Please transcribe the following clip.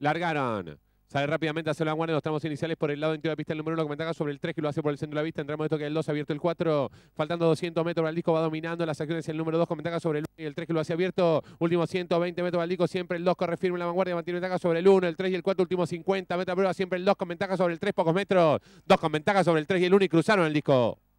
Largaron. Sale rápidamente hacia la vanguardia, los iniciales por el lado interior de la pista el número 1 que sobre el 3 que lo hace por el centro de la vista. Entramos esto que el 2 abierto el 4. Faltando 200 metros, para el disco, va dominando las acciones. El número 2 que sobre el 1 y el 3 que lo hace abierto. Último 120 metros, disco, siempre el 2 corre firme en la vanguardia. Mantiene ventaja sobre el 1, el 3 y el 4. Último 50 metros, prueba siempre el 2 con ventaja sobre el 3, pocos metros. 2 con ventaja sobre el 3 y el 1 y cruzaron el disco.